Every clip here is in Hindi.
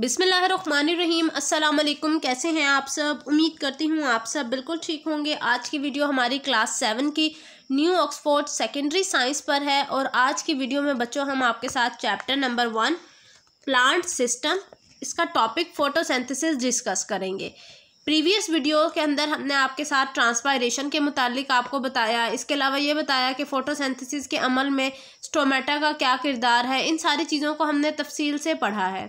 बिसमीम अल्लाम कैसे हैं आप सब उम्मीद करती हूँ आप सब बिल्कुल ठीक होंगे आज की वीडियो हमारी क्लास सेवन की न्यू ऑक्सफोर्ड सेकेंडरी साइंस पर है और आज की वीडियो में बच्चों हम आपके साथ chapter number one plant system इसका टॉपिक फ़ोटोसेंथिस डिस्कस करेंगे प्रीवियस वीडियो के अंदर हमने आपके साथ ट्रांसपायरेशन के मुतालिक आपको बताया इसके अलावा ये बताया कि फ़ोटोसेंथिस के अमल में स्टोमेटा का क्या किरदार है इन सारी चीज़ों को हमने तफसील से पढ़ा है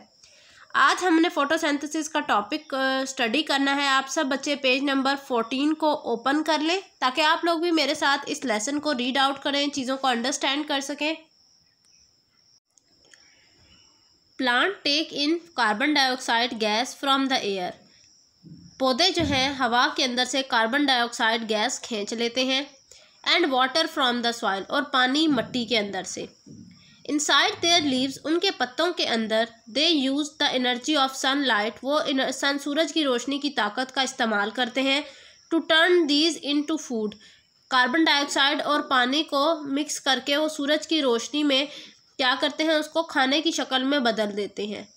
आज हमने फोटोसेंथिस का टॉपिक स्टडी करना है आप सब बच्चे पेज नंबर फोर्टीन को ओपन कर लें ताकि आप लोग भी मेरे साथ इस लेसन को रीड आउट करें चीज़ों को अंडरस्टैंड कर सकें plant take in carbon dioxide gas from the air पौधे जो हैं हवा के अंदर से कार्बन डाइऑक्साइड गैस खींच लेते हैं and water from the soil और पानी मट्टी के अंदर से इनसाइड देयर लीव्स उनके पत्तों के अंदर they use the energy of sunlight वो सन सूरज की रोशनी की ताकत का इस्तेमाल करते हैं to turn these into food carbon dioxide और पानी को मिक्स करके वो सूरज की रोशनी में क्या करते हैं उसको खाने की शक्ल में बदल देते हैं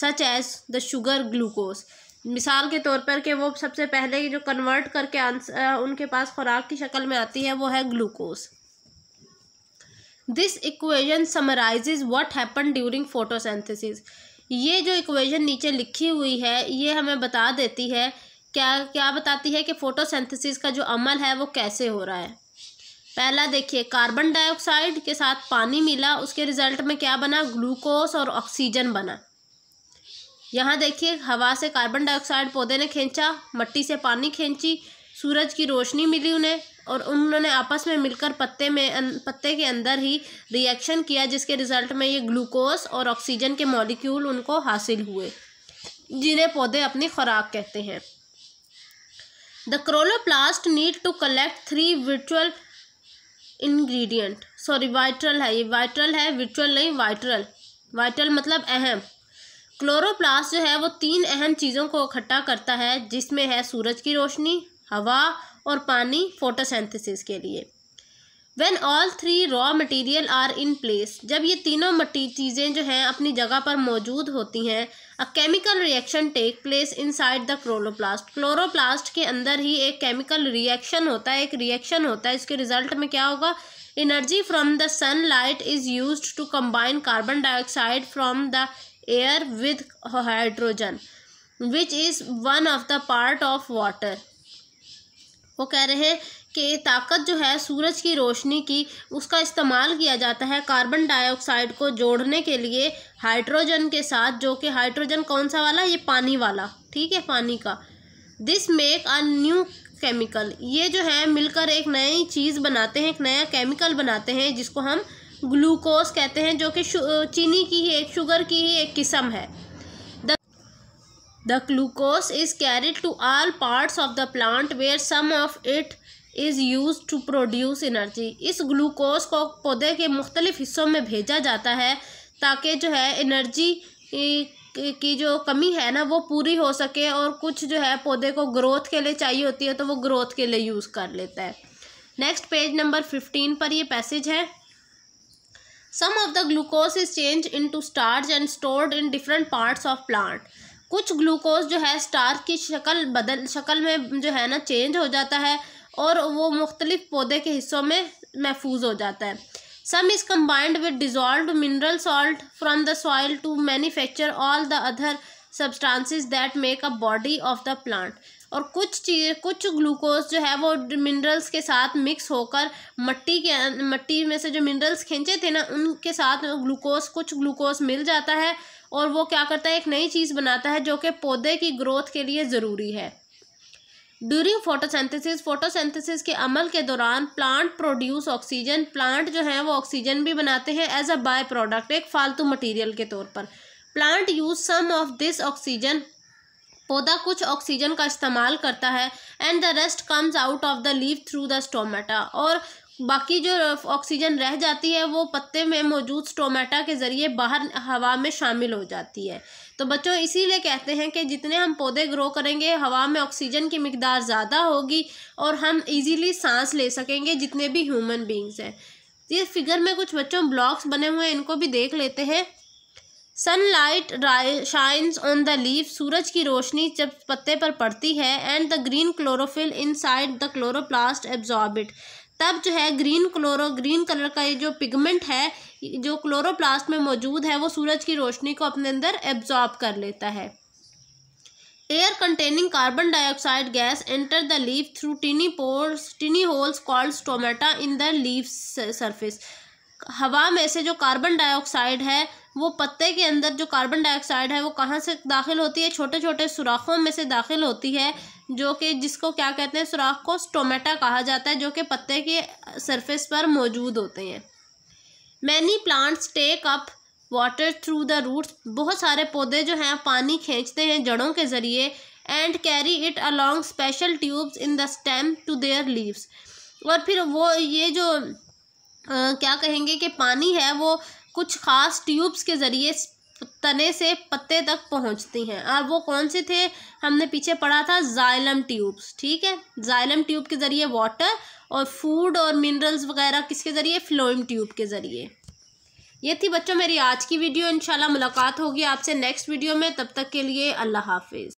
such as the sugar glucose मिसाल के तौर पर कि वो सबसे पहले जो कन्वर्ट करके आंसर उनके पास खुराक की शक्ल में आती है वो है glucose this equation summarises what happen during photosynthesis ये जो इक्वेजन नीचे लिखी हुई है ये हमें बता देती है क्या क्या बताती है कि फोटोसेंथिस का जो अमल है वो कैसे हो रहा है पहला देखिए कार्बन डाइऑक्साइड के साथ पानी मिला उसके रिजल्ट में क्या बना ग्लूकोज और ऑक्सीजन बना यहाँ देखिए हवा से कार्बन डाइऑक्साइड पौधे ने खींचा मट्टी से पानी खींची सूरज की रोशनी मिली उन्हें और उन्होंने आपस में मिलकर पत्ते में अं, पत्ते के अंदर ही रिएक्शन किया जिसके रिजल्ट में ये ग्लूकोज और ऑक्सीजन के मॉलिक्यूल उनको हासिल हुए जिन्हें पौधे अपनी खुराक कहते हैं the chloroplast need to collect three vital ingredient sorry vital है ये वाइट्रल है विचुअल नहीं वाइटरल वाइटल मतलब अहम क्लोरोप्लास्ट जो है वो तीन अहम चीज़ों को इकट्ठा करता है जिसमें है सूरज की रोशनी हवा और पानी फोटोसेंथिस के लिए when all three raw material are in place जब ये तीनों मटी चीज़ें जो हैं अपनी जगह पर मौजूद होती हैं a chemical reaction take place inside the chloroplast chloroplast के अंदर ही एक केमिकल रिएक्शन होता है एक रिएक्शन होता है इसके रिजल्ट में क्या होगा energy from the sunlight is use to combine carbon dioxide from the air with hydrogen which is one of the part of water वो कह रहे हैं कि ताकत जो है सूरज की रोशनी की उसका इस्तेमाल किया जाता है कार्बन डाइऑक्साइड को जोड़ने के लिए हाइड्रोजन के साथ जो कि हाइड्रोजन कौन सा वाला ये पानी वाला ठीक है पानी का this make a new chemical ये जो है मिलकर एक नई चीज़ बनाते हैं एक नया केमिकल बनाते हैं जिसको हम ग्लूकोज कहते हैं जो कि चीनी की ही एक शुगर की ही एक किस्म है the glucose is carried to all parts of the plant where some of it is use to produce energy इस ग्लूकोज को पौधे के मुख्तलिफ हिस्सों में भेजा जाता है ताकि जो है एनर्जी की जो कमी है ना वो पूरी हो सके और कुछ जो है पौधे को ग्रोथ के लिए चाहिए होती है तो वो ग्रोथ के लिए यूज़ कर लेता है नेक्स्ट पेज नंबर फिफ्टीन पर ये पैसेज है some of the glucose is change into starch and stored in different parts of plant कुछ ग्लूकोज जो है स्टार की शक्ल बदल शक्ल में जो है ना चेंज हो जाता है और वो मुख्तलिफ पौधे के हिस्सों में महफूज हो जाता है some is combined with dissolve mineral salt from the soil to manufacture all the other substances that make a body of the plant और कुछ चीज़ कुछ ग्लूकोज जो है वो मिनरल्स के साथ मिक्स होकर मट्टी के अं, मट्टी में से जो मिनरल्स खींचे थे ना उनके साथ ग्लूकोज कुछ ग्लूकोज मिल जाता है और वो क्या करता है एक नई चीज़ बनाता है जो कि पौधे की ग्रोथ के लिए ज़रूरी है ड्यूरिंग फोटोसेंथेसिस फोटोसेंथेसिस के अमल के दौरान प्लांट प्रोड्यूस ऑक्सीजन प्लांट जो है वो ऑक्सीजन भी बनाते हैं एज अ बाय प्रोडक्ट एक फालतू मटेरियल के तौर पर plant use some of this oxygen पौधा कुछ ऑक्सीजन का इस्तेमाल करता है and the rest comes out of the leaf through the stomata और बाकी जो ऑक्सीजन रह जाती है वो पत्ते में मौजूद स्टोमेटा के ज़रिए बाहर हवा में शामिल हो जाती है तो बच्चों इसीलिए कहते हैं कि जितने हम पौधे ग्रो करेंगे हवा में ऑक्सीजन की मकदार ज़्यादा होगी और हम इजीली सांस ले सकेंगे जितने भी ह्यूमन बींग्स हैं ये फिगर में कुछ बच्चों ब्लॉक्स बने हुए हैं इनको भी देख लेते हैं sunlight shines on the leaf सूरज की रोशनी जब पत्ते पर पड़ती है and the green chlorophyll inside the chloroplast absorb it तब जो है ग्रीन क्लोरो ग्रीन कलर का ये जो पिगमेंट है जो क्लोरोप्लास्ट में मौजूद है वो सूरज की रोशनी को अपने अंदर एब्जॉर्ब कर लेता है air containing carbon dioxide gas enter the leaf through tiny pores tiny holes called stomata in the leaf surface हवा में से जो कार्बन डाइऑक्साइड है वो पत्ते के अंदर जो कार्बन डाइऑक्साइड है वो कहाँ से दाखिल होती है छोटे छोटे सुराखों में से दाखिल होती है जो कि जिसको क्या कहते हैं सुराख को स्टोमेटा कहा जाता है जो कि पत्ते के सरफेस पर मौजूद होते हैं many plants take up water through the roots बहुत सारे पौधे जो हैं पानी खींचते हैं जड़ों के ज़रिए and carry it along special tubes in the stem to their leaves और फिर वो ये जो क्या कहेंगे कि पानी है वो कुछ ख़ास ट्यूब्स के ज़रिए तने से पत्ते तक पहुंचती हैं और वो कौन से थे हमने पीछे पढ़ा था जाइलम ट्यूब्स ठीक है जाइलम ट्यूब के ज़रिए वाटर और फूड और मिनरल्स वगैरह किसके ज़रिए फ्लोइम ट्यूब के ज़रिए ये थी बच्चों मेरी आज की वीडियो इंशाल्लाह मुलाकात होगी आपसे नेक्स्ट वीडियो में तब तक के लिए अल्लाह हाफिज़